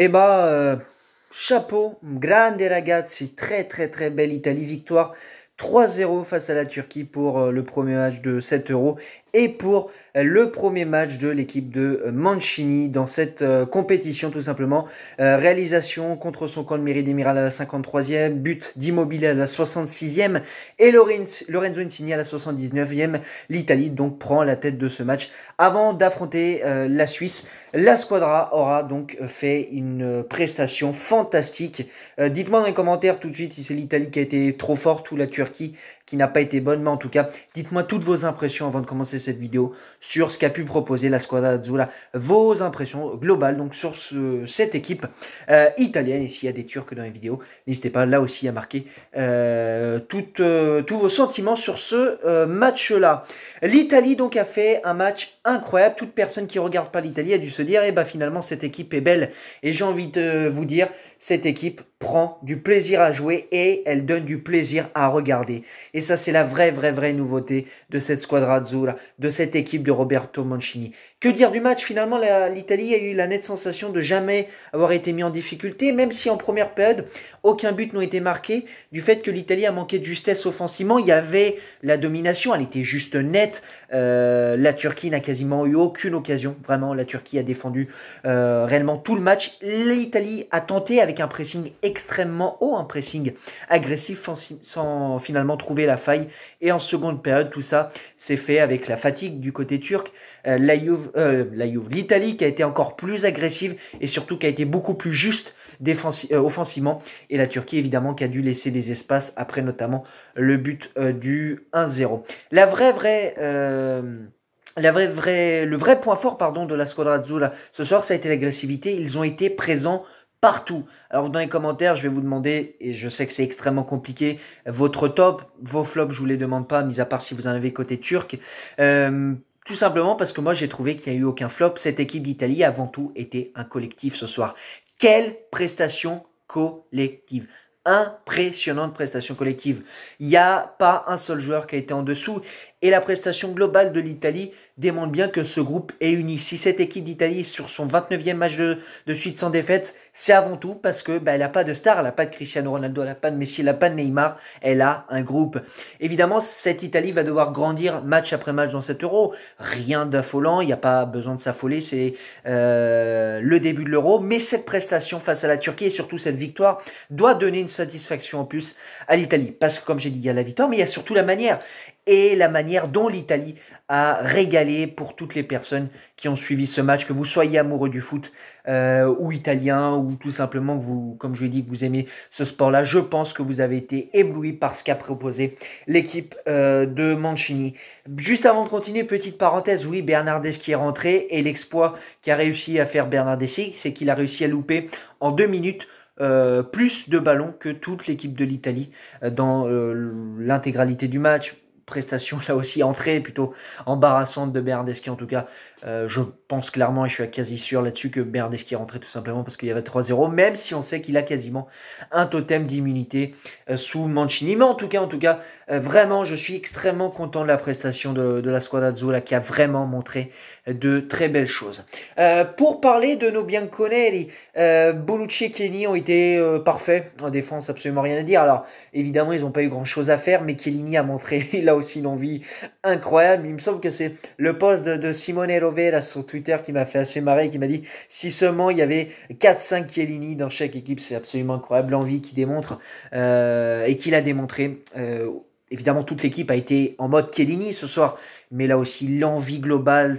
Eh bah, chapeau, grande ragazzi, très très très belle Italie, victoire 3-0 face à la Turquie pour euh, le premier match de 7 euros et pour le premier match de l'équipe de Mancini dans cette euh, compétition tout simplement. Euh, réalisation contre son camp de Méride à la 53e, but d'Immobile à la 66e et Lorenzo, Insigne à la 79e. L'Italie donc prend la tête de ce match avant d'affronter euh, la Suisse. La Squadra aura donc fait une prestation fantastique. Dites-moi dans les commentaires tout de suite si c'est l'Italie qui a été trop forte ou la Turquie qui n'a pas été bonne. Mais en tout cas, dites-moi toutes vos impressions avant de commencer cette vidéo sur ce qu'a pu proposer la Squadra Azzurra. Vos impressions globales donc sur cette équipe euh, italienne. Et s'il y a des Turcs dans les vidéos, n'hésitez pas là aussi à marquer euh, euh, tous vos sentiments sur ce match-là. L'Italie donc a fait un match incroyable. Toute personne qui regarde pas l'Italie a dû se dire, Et eh ben finalement cette équipe est belle. Et j'ai envie de vous dire, cette équipe prend du plaisir à jouer et elle donne du plaisir à regarder. Et ça, c'est la vraie, vraie, vraie nouveauté de cette squadra azzurra, de cette équipe de Roberto Mancini. Que dire du match Finalement, l'Italie a eu la nette sensation de jamais avoir été mis en difficulté, même si en première période, aucun but n'a été marqué du fait que l'Italie a manqué de justesse offensivement. Il y avait la domination, elle était juste nette. Euh, la Turquie n'a quasiment eu aucune occasion. Vraiment, la Turquie a défendu euh, réellement tout le match. L'Italie a tenté avec un pressing extrêmement haut, un pressing agressif sans finalement trouver la faille. Et en seconde période, tout ça s'est fait avec la fatigue du côté turc. Euh, la euh, l'Italie qui a été encore plus agressive et surtout qui a été beaucoup plus juste euh, offensivement. Et la Turquie, évidemment, qui a dû laisser des espaces après notamment le but du 1-0. La vraie, vraie... La vraie, vraie, le vrai point fort pardon, de la Squadra Azzurra ce soir, ça a été l'agressivité. Ils ont été présents partout. Alors dans les commentaires, je vais vous demander, et je sais que c'est extrêmement compliqué, votre top, vos flops, je vous les demande pas, mis à part si vous en avez côté turc. Euh, tout simplement parce que moi j'ai trouvé qu'il n'y a eu aucun flop. Cette équipe d'Italie avant tout était un collectif ce soir. Quelle prestation collective Impressionnante prestation collective. Il n'y a pas un seul joueur qui a été en dessous. Et la prestation globale de l'Italie, démontre bien que ce groupe est uni. Si cette équipe d'Italie sur son 29e match de, de suite sans défaite, c'est avant tout parce que bah, elle n'a pas de star, elle n'a pas de Cristiano Ronaldo, elle la pas mais Messi, elle n'a pas de Neymar, elle a un groupe. Évidemment, cette Italie va devoir grandir match après match dans cet euro. Rien d'affolant, il n'y a pas besoin de s'affoler, c'est euh, le début de l'euro. Mais cette prestation face à la Turquie et surtout cette victoire doit donner une satisfaction en plus à l'Italie. Parce que comme j'ai dit, il y a la victoire, mais il y a surtout la manière et la manière dont l'Italie à régaler pour toutes les personnes qui ont suivi ce match, que vous soyez amoureux du foot euh, ou italien ou tout simplement que vous, comme je l'ai dit, que vous aimez ce sport-là. Je pense que vous avez été ébloui par ce qu'a proposé l'équipe euh, de Mancini. Juste avant de continuer, petite parenthèse, oui, Bernardeschi qui est rentré et l'exploit qu'a réussi à faire Bernardeschi, c'est qu'il a réussi à louper en deux minutes euh, plus de ballons que toute l'équipe de l'Italie dans l'intégralité du match prestation là aussi entrée plutôt embarrassante de Bernardeschi en tout cas euh, je pense clairement et je suis quasi sûr là-dessus que Bernardeschi est rentré tout simplement parce qu'il y avait 3-0 même si on sait qu'il a quasiment un totem d'immunité euh, sous Mancini mais en tout cas en tout cas euh, vraiment je suis extrêmement content de la prestation de, la squadra Zola qui a vraiment montré de très belles choses pour parler de nos bianconeri Bolucci et Chiellini ont été parfaits en défense absolument rien à dire alors évidemment ils n'ont pas eu grand chose à faire mais Chiellini a montré là aussi une incroyable. Il me semble que c'est le poste de, Simone Rovera sur Twitter qui m'a fait assez marrer, qui m'a dit si seulement il y avait 4-5 Chiellini dans chaque équipe, c'est absolument incroyable l'envie qu'il démontre euh, et qu'il a démontré. Euh, évidemment, toute l'équipe a été en mode Chiellini ce soir, mais là aussi l'envie globale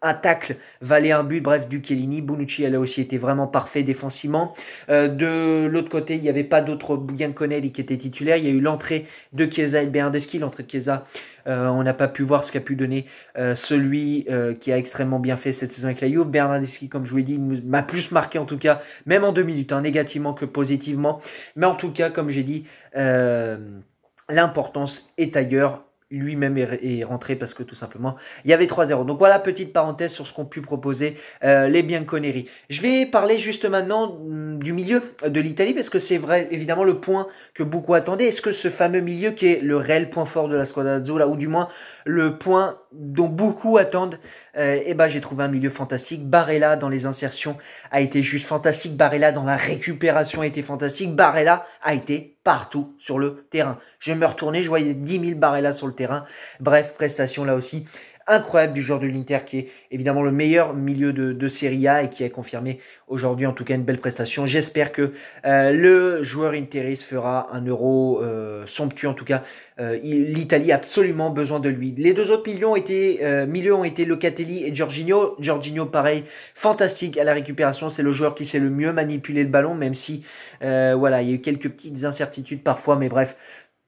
un tacle valait un but, bref, du Chiellini. Bonucci, elle a aussi été vraiment parfait défensivement. Euh, de l'autre côté, il n'y avait pas d'autre Bianconelli qui était titulaire. Il y a eu l'entrée de Chiesa et de L'entrée de Chiesa, euh, on n'a pas pu voir ce qu'a pu donner euh, celui qui a extrêmement bien fait cette saison avec la Juve. Bernardeschi, comme je vous l'ai dit, m'a plus marqué en tout cas, même en deux minutes, hein, négativement que positivement. Mais en tout cas, comme j'ai dit, l'importance est ailleurs lui-même est, rentré parce que tout simplement il y avait 3-0. Donc voilà, petite parenthèse sur ce qu'ont pu proposer euh, les les conneries. Je vais parler juste maintenant mm, du milieu de l'Italie parce que c'est vrai évidemment le point que beaucoup attendaient. Est-ce que ce fameux milieu qui est le réel point fort de la Squadra Azzurra ou du moins le point dont beaucoup attendent et euh, eh ben j'ai trouvé un milieu fantastique. Barella dans les insertions a été juste fantastique. Barella dans la récupération a été fantastique. Barella a été partout sur le terrain. Je me retournais, je voyais 10 000 Barella sur le terrain. Bref, prestation là aussi incroyable du joueur de l'Inter qui est évidemment le meilleur milieu de, de Serie A et qui a confirmé aujourd'hui en tout cas une belle prestation. J'espère que euh, le joueur Interis fera un euro euh, somptueux en tout cas. Euh, L'Italie a absolument besoin de lui. Les deux autres millions ont été, milieux ont été Locatelli et Jorginho. Jorginho pareil, fantastique à la récupération. C'est le joueur qui sait le mieux manipuler le ballon même si voilà il y a eu quelques petites incertitudes parfois mais bref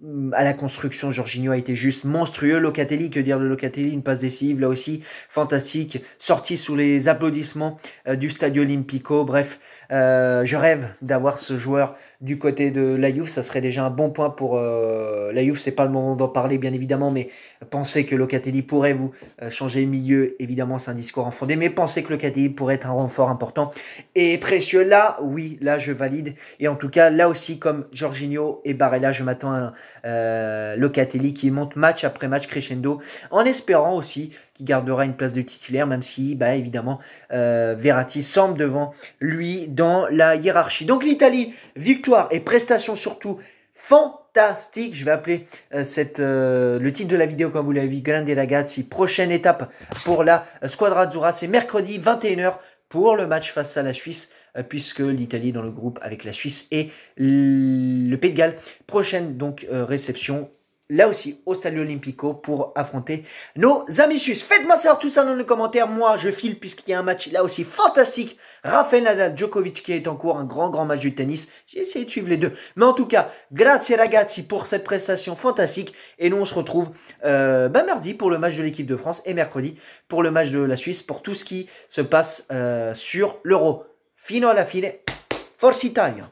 Mm, à la construction, Jorginho a été juste monstrueux. Locatelli, que dire de Locatelli Une passe décisive, là aussi, fantastique. Sorti sous les applaudissements euh, du Stadio Olimpico. Bref, euh, je rêve d'avoir ce joueur du côté de la Juve, ça serait déjà un bon point pour euh, la Juve. C'est pas le moment d'en parler, bien évidemment, mais pensez que Locatelli pourrait vous euh, changer milieu, évidemment, c'est un discours enfondé, mais pensez que Locatelli pourrait être un renfort important et précieux. Là, oui, là, je valide. Et en tout cas, là aussi, comme Jorginho et Barella, je m'attends à euh, Locatelli qui monte match après match crescendo, en espérant aussi gardera une place de titulaire, même si, bah, évidemment, euh, Verratti semble devant lui dans la hiérarchie. Donc l'Italie, victoire et prestation surtout fantastique. Je vais appeler euh, cette, euh, le titre de la vidéo, comme vous l'avez vu, Grande Ragazzi. Prochaine étape pour la Squadra Azzurra, c'est mercredi 21h pour le match face à la Suisse euh, puisque l'Italie est dans le groupe avec la Suisse et le Pays de Galles. Prochaine donc réception là aussi au Stadio Olimpico pour affronter nos amis suisses. Faites-moi savoir tout ça dans les commentaires. Moi, je file puisqu'il y a un match là aussi fantastique. Rafael Nadal, Djokovic qui est en cours, un grand grand match du tennis. J'ai essayé de suivre les deux. Mais en tout cas, grazie ragazzi pour cette prestation fantastique. Et nous, on se retrouve ben mardi pour le match de l'équipe de France et mercredi pour le match de la Suisse pour tout ce qui se passe euh, sur l'Euro. Fino alla fine, Force Italia